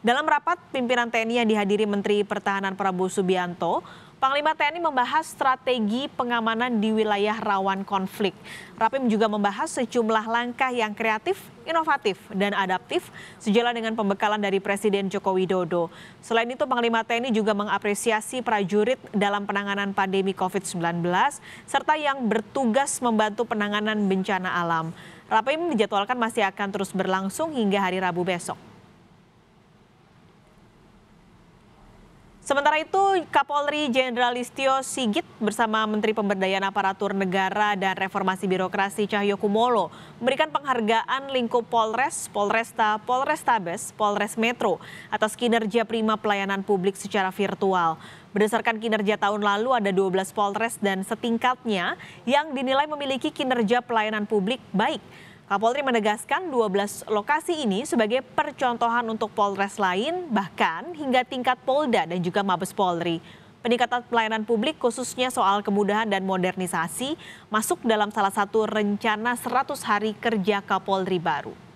Dalam rapat pimpinan TNI yang dihadiri Menteri Pertahanan Prabowo Subianto, Panglima TNI membahas strategi pengamanan di wilayah rawan konflik. Rapim juga membahas sejumlah langkah yang kreatif, inovatif, dan adaptif sejalan dengan pembekalan dari Presiden Joko Widodo. Selain itu, Panglima TNI juga mengapresiasi prajurit dalam penanganan pandemi COVID-19 serta yang bertugas membantu penanganan bencana alam. Rapim dijadwalkan masih akan terus berlangsung hingga hari Rabu besok. Sementara itu, Kapolri Jenderal Listio Sigit bersama Menteri Pemberdayaan Aparatur Negara dan Reformasi Birokrasi Cahyo Kumolo memberikan penghargaan lingkup Polres, Polresta, Polrestabes, Polres Metro atas kinerja prima pelayanan publik secara virtual. Berdasarkan kinerja tahun lalu ada 12 Polres dan setingkatnya yang dinilai memiliki kinerja pelayanan publik baik. Kapolri menegaskan 12 lokasi ini sebagai percontohan untuk Polres lain, bahkan hingga tingkat Polda dan juga Mabes Polri. Peningkatan pelayanan publik khususnya soal kemudahan dan modernisasi masuk dalam salah satu rencana 100 hari kerja Kapolri baru.